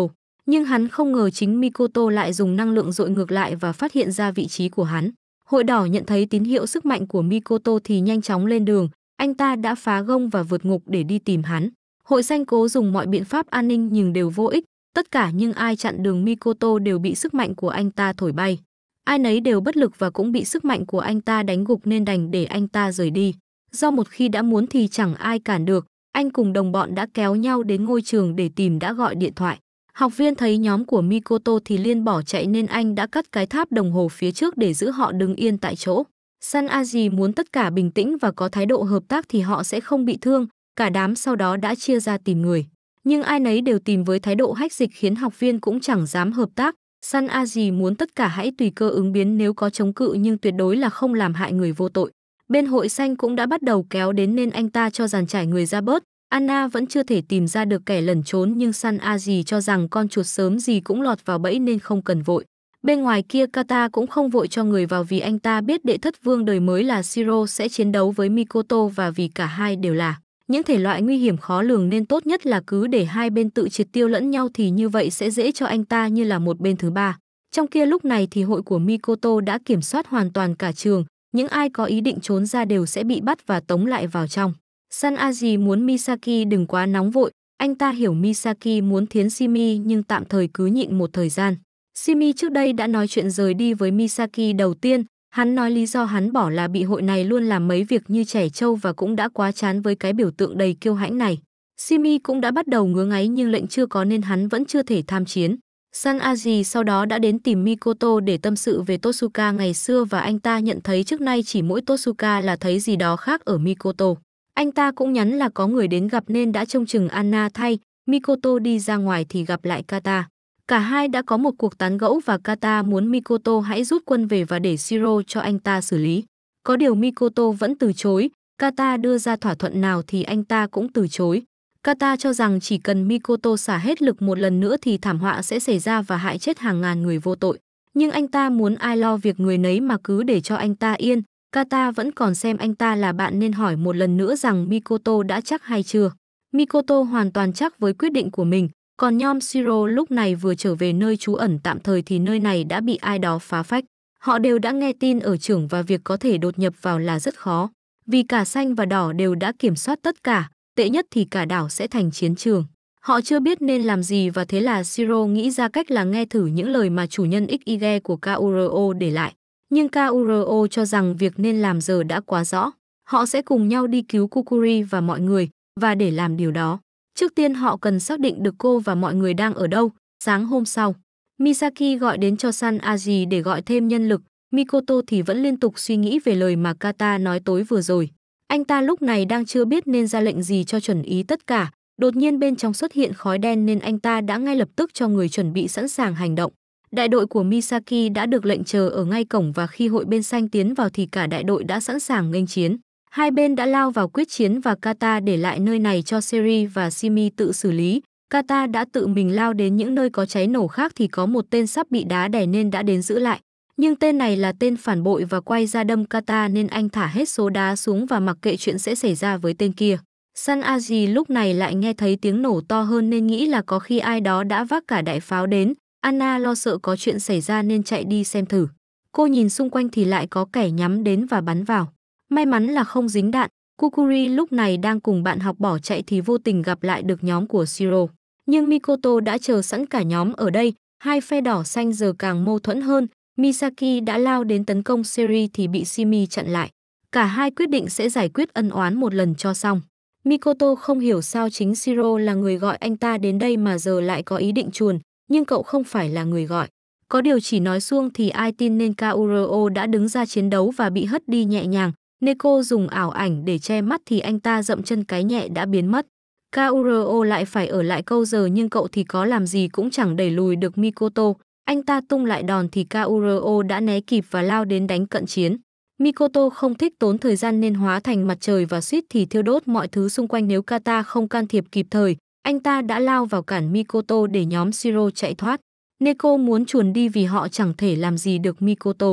Nhưng hắn không ngờ chính Mikoto lại dùng năng lượng dội ngược lại và phát hiện ra vị trí của hắn. Hội đỏ nhận thấy tín hiệu sức mạnh của Mikoto thì nhanh chóng lên đường, anh ta đã phá gông và vượt ngục để đi tìm hắn. Hội xanh cố dùng mọi biện pháp an ninh nhưng đều vô ích, tất cả những ai chặn đường Mikoto đều bị sức mạnh của anh ta thổi bay. Ai nấy đều bất lực và cũng bị sức mạnh của anh ta đánh gục nên đành để anh ta rời đi. Do một khi đã muốn thì chẳng ai cản được, anh cùng đồng bọn đã kéo nhau đến ngôi trường để tìm đã gọi điện thoại. Học viên thấy nhóm của Mikoto thì liên bỏ chạy nên anh đã cắt cái tháp đồng hồ phía trước để giữ họ đứng yên tại chỗ. San Aji muốn tất cả bình tĩnh và có thái độ hợp tác thì họ sẽ không bị thương, cả đám sau đó đã chia ra tìm người. Nhưng ai nấy đều tìm với thái độ hách dịch khiến học viên cũng chẳng dám hợp tác. San Aji muốn tất cả hãy tùy cơ ứng biến nếu có chống cự nhưng tuyệt đối là không làm hại người vô tội. Bên hội xanh cũng đã bắt đầu kéo đến nên anh ta cho giàn trải người ra bớt. Anna vẫn chưa thể tìm ra được kẻ lẩn trốn nhưng San A gì cho rằng con chuột sớm gì cũng lọt vào bẫy nên không cần vội. Bên ngoài kia Kata cũng không vội cho người vào vì anh ta biết đệ thất vương đời mới là Siro sẽ chiến đấu với Mikoto và vì cả hai đều là những thể loại nguy hiểm khó lường nên tốt nhất là cứ để hai bên tự triệt tiêu lẫn nhau thì như vậy sẽ dễ cho anh ta như là một bên thứ ba. Trong kia lúc này thì hội của Mikoto đã kiểm soát hoàn toàn cả trường, những ai có ý định trốn ra đều sẽ bị bắt và tống lại vào trong. San Aji muốn Misaki đừng quá nóng vội, anh ta hiểu Misaki muốn thiến Simi nhưng tạm thời cứ nhịn một thời gian. Simi trước đây đã nói chuyện rời đi với Misaki đầu tiên, hắn nói lý do hắn bỏ là bị hội này luôn làm mấy việc như trẻ trâu và cũng đã quá chán với cái biểu tượng đầy kiêu hãnh này. Simi cũng đã bắt đầu ngứa ngáy nhưng lệnh chưa có nên hắn vẫn chưa thể tham chiến. San Aji sau đó đã đến tìm Mikoto để tâm sự về Tosuka ngày xưa và anh ta nhận thấy trước nay chỉ mỗi Tosuka là thấy gì đó khác ở Mikoto. Anh ta cũng nhắn là có người đến gặp nên đã trông chừng Anna thay, Mikoto đi ra ngoài thì gặp lại Kata. Cả hai đã có một cuộc tán gẫu và Kata muốn Mikoto hãy rút quân về và để Shiro cho anh ta xử lý. Có điều Mikoto vẫn từ chối, Kata đưa ra thỏa thuận nào thì anh ta cũng từ chối. Kata cho rằng chỉ cần Mikoto xả hết lực một lần nữa thì thảm họa sẽ xảy ra và hại chết hàng ngàn người vô tội. Nhưng anh ta muốn ai lo việc người nấy mà cứ để cho anh ta yên. Kata vẫn còn xem anh ta là bạn nên hỏi một lần nữa rằng Mikoto đã chắc hay chưa. Mikoto hoàn toàn chắc với quyết định của mình, còn Nhom Shiro lúc này vừa trở về nơi trú ẩn tạm thời thì nơi này đã bị ai đó phá phách. Họ đều đã nghe tin ở trưởng và việc có thể đột nhập vào là rất khó, vì cả xanh và đỏ đều đã kiểm soát tất cả tệ nhất thì cả đảo sẽ thành chiến trường. Họ chưa biết nên làm gì và thế là Siro nghĩ ra cách là nghe thử những lời mà chủ nhân XYG của KURO để lại. Nhưng KURO cho rằng việc nên làm giờ đã quá rõ. Họ sẽ cùng nhau đi cứu Kukuri và mọi người, và để làm điều đó. Trước tiên họ cần xác định được cô và mọi người đang ở đâu. Sáng hôm sau, Misaki gọi đến cho San Aji để gọi thêm nhân lực. Mikoto thì vẫn liên tục suy nghĩ về lời mà Kata nói tối vừa rồi. Anh ta lúc này đang chưa biết nên ra lệnh gì cho chuẩn ý tất cả, đột nhiên bên trong xuất hiện khói đen nên anh ta đã ngay lập tức cho người chuẩn bị sẵn sàng hành động. Đại đội của Misaki đã được lệnh chờ ở ngay cổng và khi hội bên xanh tiến vào thì cả đại đội đã sẵn sàng nghênh chiến. Hai bên đã lao vào quyết chiến và Kata để lại nơi này cho Seri và Simi tự xử lý. Kata đã tự mình lao đến những nơi có cháy nổ khác thì có một tên sắp bị đá đè nên đã đến giữ lại. Nhưng tên này là tên phản bội và quay ra đâm Kata nên anh thả hết số đá xuống và mặc kệ chuyện sẽ xảy ra với tên kia. San Aji lúc này lại nghe thấy tiếng nổ to hơn nên nghĩ là có khi ai đó đã vác cả đại pháo đến. Anna lo sợ có chuyện xảy ra nên chạy đi xem thử. Cô nhìn xung quanh thì lại có kẻ nhắm đến và bắn vào. May mắn là không dính đạn. Kukuri lúc này đang cùng bạn học bỏ chạy thì vô tình gặp lại được nhóm của Shiro. Nhưng Mikoto đã chờ sẵn cả nhóm ở đây. Hai phe đỏ xanh giờ càng mâu thuẫn hơn, Misaki đã lao đến tấn công Seri thì bị Shimi chặn lại. Cả hai quyết định sẽ giải quyết ân oán một lần cho xong. Mikoto không hiểu sao chính Shiro là người gọi anh ta đến đây mà giờ lại có ý định chuồn, nhưng cậu không phải là người gọi. Có điều chỉ nói xuông thì ai tin nên Kaoru đã đứng ra chiến đấu và bị hất đi nhẹ nhàng. Neko dùng ảo ảnh để che mắt thì anh ta dậm chân cái nhẹ đã biến mất. Kaoru lại phải ở lại câu giờ nhưng cậu thì có làm gì cũng chẳng đẩy lùi được Mikoto. Anh ta tung lại đòn thì Kauro đã né kịp và lao đến đánh cận chiến. Mikoto không thích tốn thời gian nên hóa thành mặt trời và suýt thì thiêu đốt mọi thứ xung quanh nếu Kata không can thiệp kịp thời. Anh ta đã lao vào cản Mikoto để nhóm Shiro chạy thoát. Neko muốn chuồn đi vì họ chẳng thể làm gì được Mikoto.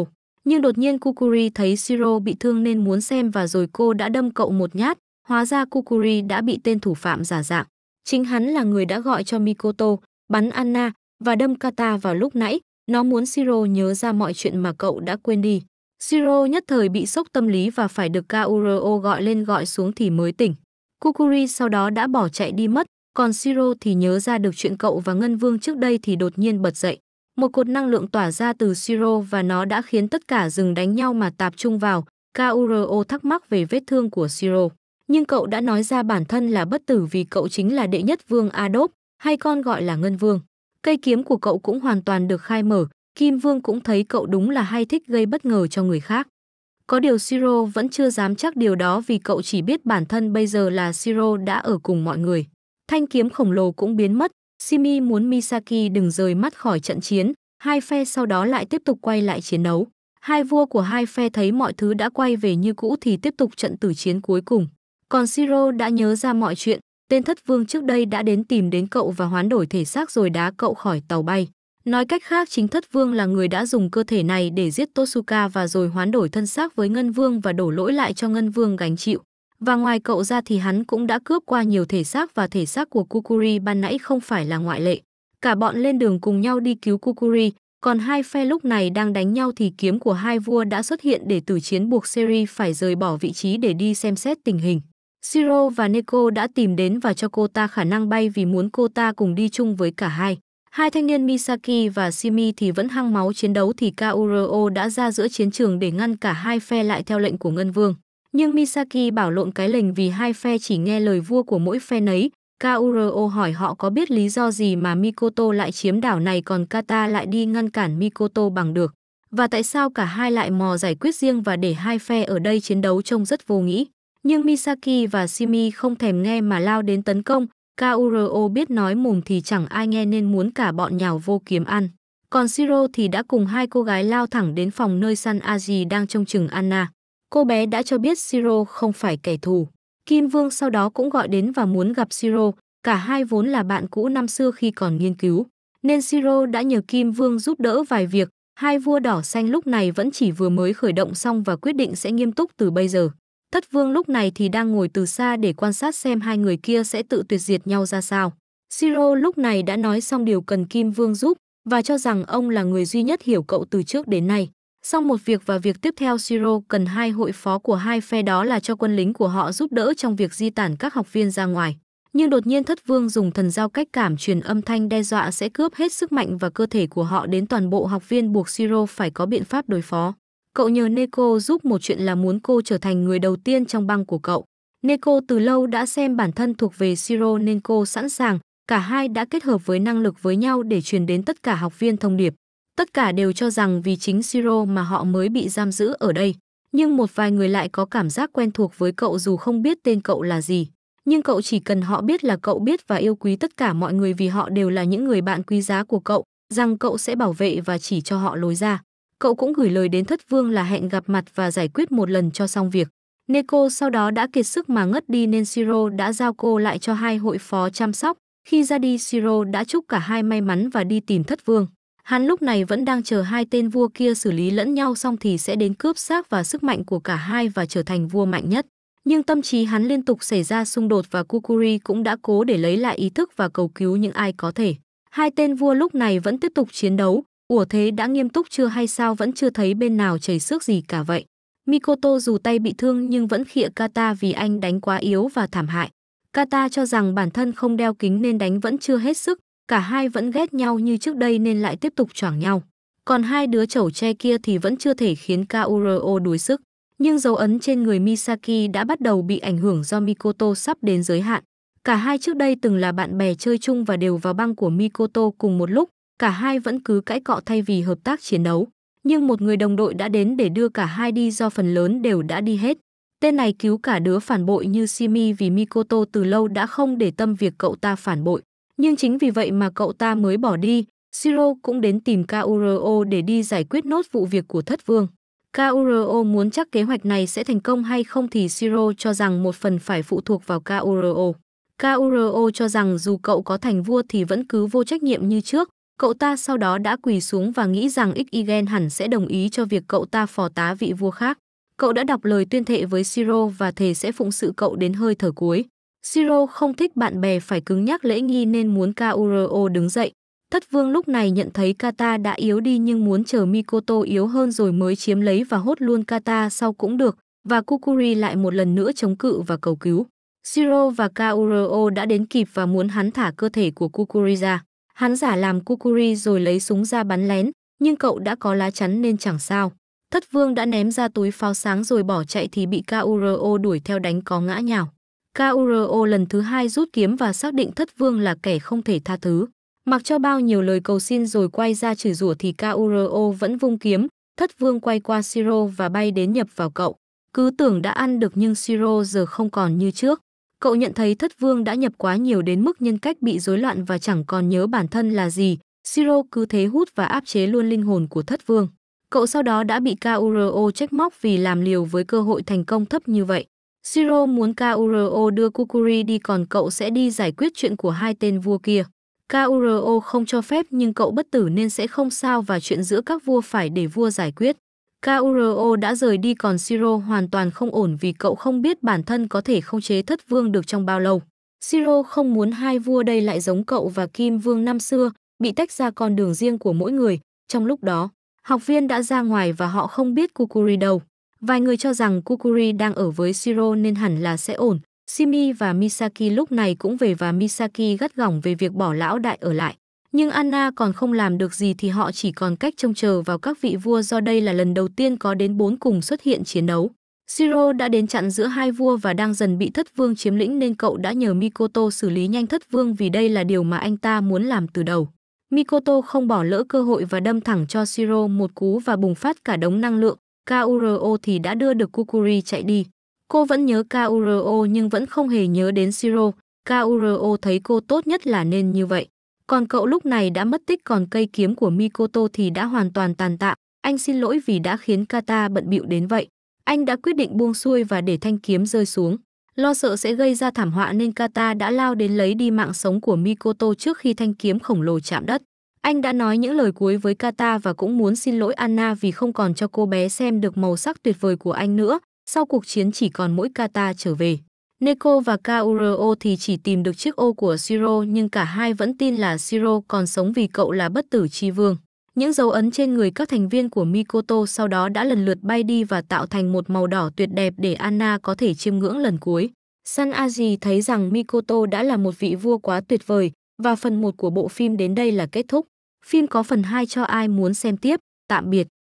Nhưng đột nhiên Kukuri thấy Shiro bị thương nên muốn xem và rồi cô đã đâm cậu một nhát. Hóa ra Kukuri đã bị tên thủ phạm giả dạng. Chính hắn là người đã gọi cho Mikoto, bắn Anna, và đâm Kata vào lúc nãy, nó muốn Siro nhớ ra mọi chuyện mà cậu đã quên đi. Siro nhất thời bị sốc tâm lý và phải được Kauro gọi lên gọi xuống thì mới tỉnh. Kukuri sau đó đã bỏ chạy đi mất, còn Siro thì nhớ ra được chuyện cậu và Ngân Vương trước đây thì đột nhiên bật dậy. Một cột năng lượng tỏa ra từ Siro và nó đã khiến tất cả dừng đánh nhau mà tập trung vào. Kauro thắc mắc về vết thương của Siro. Nhưng cậu đã nói ra bản thân là bất tử vì cậu chính là đệ nhất vương Adop, hay con gọi là Ngân Vương. Cây kiếm của cậu cũng hoàn toàn được khai mở, Kim Vương cũng thấy cậu đúng là hay thích gây bất ngờ cho người khác. Có điều Siro vẫn chưa dám chắc điều đó vì cậu chỉ biết bản thân bây giờ là Siro đã ở cùng mọi người. Thanh kiếm khổng lồ cũng biến mất, Shimi muốn Misaki đừng rời mắt khỏi trận chiến, hai phe sau đó lại tiếp tục quay lại chiến đấu. Hai vua của hai phe thấy mọi thứ đã quay về như cũ thì tiếp tục trận tử chiến cuối cùng. Còn Siro đã nhớ ra mọi chuyện, tên thất vương trước đây đã đến tìm đến cậu và hoán đổi thể xác rồi đá cậu khỏi tàu bay. Nói cách khác chính thất vương là người đã dùng cơ thể này để giết Tosuka và rồi hoán đổi thân xác với Ngân Vương và đổ lỗi lại cho Ngân Vương gánh chịu. Và ngoài cậu ra thì hắn cũng đã cướp qua nhiều thể xác và thể xác của Kukuri ban nãy không phải là ngoại lệ. Cả bọn lên đường cùng nhau đi cứu Kukuri, còn hai phe lúc này đang đánh nhau thì kiếm của hai vua đã xuất hiện để tử chiến buộc Seri phải rời bỏ vị trí để đi xem xét tình hình. Siro và Neko đã tìm đến và cho cô ta khả năng bay vì muốn cô ta cùng đi chung với cả hai. Hai thanh niên Misaki và Shimi thì vẫn hăng máu chiến đấu thì Kaoruo đã ra giữa chiến trường để ngăn cả hai phe lại theo lệnh của Ngân Vương. Nhưng Misaki bảo lộn cái lệnh vì hai phe chỉ nghe lời vua của mỗi phe nấy. Kaoruo hỏi họ có biết lý do gì mà Mikoto lại chiếm đảo này còn Kata lại đi ngăn cản Mikoto bằng được. Và tại sao cả hai lại mò giải quyết riêng và để hai phe ở đây chiến đấu trông rất vô nghĩ. Nhưng Misaki và Shimi không thèm nghe mà lao đến tấn công, Kauro biết nói mồm thì chẳng ai nghe nên muốn cả bọn nhào vô kiếm ăn. Còn Siro thì đã cùng hai cô gái lao thẳng đến phòng nơi San Aji đang trông chừng Anna. Cô bé đã cho biết Siro không phải kẻ thù. Kim Vương sau đó cũng gọi đến và muốn gặp Siro, cả hai vốn là bạn cũ năm xưa khi còn nghiên cứu. Nên Siro đã nhờ Kim Vương giúp đỡ vài việc, hai vua đỏ xanh lúc này vẫn chỉ vừa mới khởi động xong và quyết định sẽ nghiêm túc từ bây giờ. Thất Vương lúc này thì đang ngồi từ xa để quan sát xem hai người kia sẽ tự tuyệt diệt nhau ra sao. Siro lúc này đã nói xong điều cần Kim Vương giúp và cho rằng ông là người duy nhất hiểu cậu từ trước đến nay. Xong một việc và việc tiếp theo Siro cần hai hội phó của hai phe đó là cho quân lính của họ giúp đỡ trong việc di tản các học viên ra ngoài. Nhưng đột nhiên thất vương dùng thần giao cách cảm truyền âm thanh đe dọa sẽ cướp hết sức mạnh và cơ thể của họ đến toàn bộ học viên buộc Siro phải có biện pháp đối phó. Cậu nhờ Neko giúp một chuyện là muốn cô trở thành người đầu tiên trong băng của cậu. Neko từ lâu đã xem bản thân thuộc về Siro nên cô sẵn sàng, cả hai đã kết hợp với năng lực với nhau để truyền đến tất cả học viên thông điệp. Tất cả đều cho rằng vì chính Siro mà họ mới bị giam giữ ở đây. Nhưng một vài người lại có cảm giác quen thuộc với cậu dù không biết tên cậu là gì. Nhưng cậu chỉ cần họ biết là cậu biết và yêu quý tất cả mọi người vì họ đều là những người bạn quý giá của cậu, rằng cậu sẽ bảo vệ và chỉ cho họ lối ra cậu cũng gửi lời đến thất vương là hẹn gặp mặt và giải quyết một lần cho xong việc. Neko sau đó đã kiệt sức mà ngất đi nên Siro đã giao cô lại cho hai hội phó chăm sóc. Khi ra đi Siro đã chúc cả hai may mắn và đi tìm thất vương. Hắn lúc này vẫn đang chờ hai tên vua kia xử lý lẫn nhau xong thì sẽ đến cướp xác và sức mạnh của cả hai và trở thành vua mạnh nhất. Nhưng tâm trí hắn liên tục xảy ra xung đột và Kukuri cũng đã cố để lấy lại ý thức và cầu cứu những ai có thể. Hai tên vua lúc này vẫn tiếp tục chiến đấu, Ủa thế đã nghiêm túc chưa hay sao vẫn chưa thấy bên nào chảy xước gì cả vậy? Mikoto dù tay bị thương nhưng vẫn khịa Kata vì anh đánh quá yếu và thảm hại. Kata cho rằng bản thân không đeo kính nên đánh vẫn chưa hết sức, cả hai vẫn ghét nhau như trước đây nên lại tiếp tục choảng nhau. Còn hai đứa chẩu tre kia thì vẫn chưa thể khiến Kaoru đuối sức. Nhưng dấu ấn trên người Misaki đã bắt đầu bị ảnh hưởng do Mikoto sắp đến giới hạn. Cả hai trước đây từng là bạn bè chơi chung và đều vào băng của Mikoto cùng một lúc, cả hai vẫn cứ cãi cọ thay vì hợp tác chiến đấu. Nhưng một người đồng đội đã đến để đưa cả hai đi do phần lớn đều đã đi hết. Tên này cứu cả đứa phản bội như Simi vì Mikoto từ lâu đã không để tâm việc cậu ta phản bội. Nhưng chính vì vậy mà cậu ta mới bỏ đi, Siro cũng đến tìm Kauro để đi giải quyết nốt vụ việc của thất vương. Kauro muốn chắc kế hoạch này sẽ thành công hay không thì Siro cho rằng một phần phải phụ thuộc vào Kauro. Kauro cho rằng dù cậu có thành vua thì vẫn cứ vô trách nhiệm như trước, Cậu ta sau đó đã quỳ xuống và nghĩ rằng Xigen hẳn sẽ đồng ý cho việc cậu ta phò tá vị vua khác. Cậu đã đọc lời tuyên thệ với Siro và thề sẽ phụng sự cậu đến hơi thở cuối. Siro không thích bạn bè phải cứng nhắc lễ nghi nên muốn Kauro đứng dậy. Thất vương lúc này nhận thấy Kata đã yếu đi nhưng muốn chờ Mikoto yếu hơn rồi mới chiếm lấy và hốt luôn Kata sau cũng được, và Kukuri lại một lần nữa chống cự và cầu cứu. Siro và Kauro đã đến kịp và muốn hắn thả cơ thể của Kukuri ra. Hắn giả làm kukuri rồi lấy súng ra bắn lén, nhưng cậu đã có lá chắn nên chẳng sao. Thất vương đã ném ra túi pháo sáng rồi bỏ chạy thì bị Kauro đuổi theo đánh có ngã nhào. Kauro lần thứ hai rút kiếm và xác định thất vương là kẻ không thể tha thứ. Mặc cho bao nhiêu lời cầu xin rồi quay ra chửi rủa thì Kauro vẫn vung kiếm, thất vương quay qua Siro và bay đến nhập vào cậu. Cứ tưởng đã ăn được nhưng Siro giờ không còn như trước. Cậu nhận thấy thất vương đã nhập quá nhiều đến mức nhân cách bị rối loạn và chẳng còn nhớ bản thân là gì. Siro cứ thế hút và áp chế luôn linh hồn của thất vương. Cậu sau đó đã bị KURO trách móc vì làm liều với cơ hội thành công thấp như vậy. Siro muốn KURO đưa Kukuri đi còn cậu sẽ đi giải quyết chuyện của hai tên vua kia. KURO không cho phép nhưng cậu bất tử nên sẽ không sao và chuyện giữa các vua phải để vua giải quyết. KURO đã rời đi còn Siro hoàn toàn không ổn vì cậu không biết bản thân có thể không chế thất vương được trong bao lâu. Siro không muốn hai vua đây lại giống cậu và Kim Vương năm xưa, bị tách ra con đường riêng của mỗi người. Trong lúc đó, học viên đã ra ngoài và họ không biết Kukuri đâu. Vài người cho rằng Kukuri đang ở với Siro nên hẳn là sẽ ổn. Shimi và Misaki lúc này cũng về và Misaki gắt gỏng về việc bỏ lão đại ở lại. Nhưng Anna còn không làm được gì thì họ chỉ còn cách trông chờ vào các vị vua do đây là lần đầu tiên có đến bốn cùng xuất hiện chiến đấu. Siro đã đến chặn giữa hai vua và đang dần bị thất vương chiếm lĩnh nên cậu đã nhờ Mikoto xử lý nhanh thất vương vì đây là điều mà anh ta muốn làm từ đầu. Mikoto không bỏ lỡ cơ hội và đâm thẳng cho Siro một cú và bùng phát cả đống năng lượng. Kauro thì đã đưa được Kukuri chạy đi. Cô vẫn nhớ Kauro nhưng vẫn không hề nhớ đến Siro. Kauro thấy cô tốt nhất là nên như vậy. Còn cậu lúc này đã mất tích còn cây kiếm của Mikoto thì đã hoàn toàn tàn tạ. Anh xin lỗi vì đã khiến Kata bận bịu đến vậy. Anh đã quyết định buông xuôi và để thanh kiếm rơi xuống. Lo sợ sẽ gây ra thảm họa nên Kata đã lao đến lấy đi mạng sống của Mikoto trước khi thanh kiếm khổng lồ chạm đất. Anh đã nói những lời cuối với Kata và cũng muốn xin lỗi Anna vì không còn cho cô bé xem được màu sắc tuyệt vời của anh nữa. Sau cuộc chiến chỉ còn mỗi Kata trở về. Neko và Kauro thì chỉ tìm được chiếc ô của Shiro nhưng cả hai vẫn tin là Shiro còn sống vì cậu là bất tử chi vương. Những dấu ấn trên người các thành viên của Mikoto sau đó đã lần lượt bay đi và tạo thành một màu đỏ tuyệt đẹp để Anna có thể chiêm ngưỡng lần cuối. San Aji thấy rằng Mikoto đã là một vị vua quá tuyệt vời và phần 1 của bộ phim đến đây là kết thúc. Phim có phần 2 cho ai muốn xem tiếp. Tạm biệt.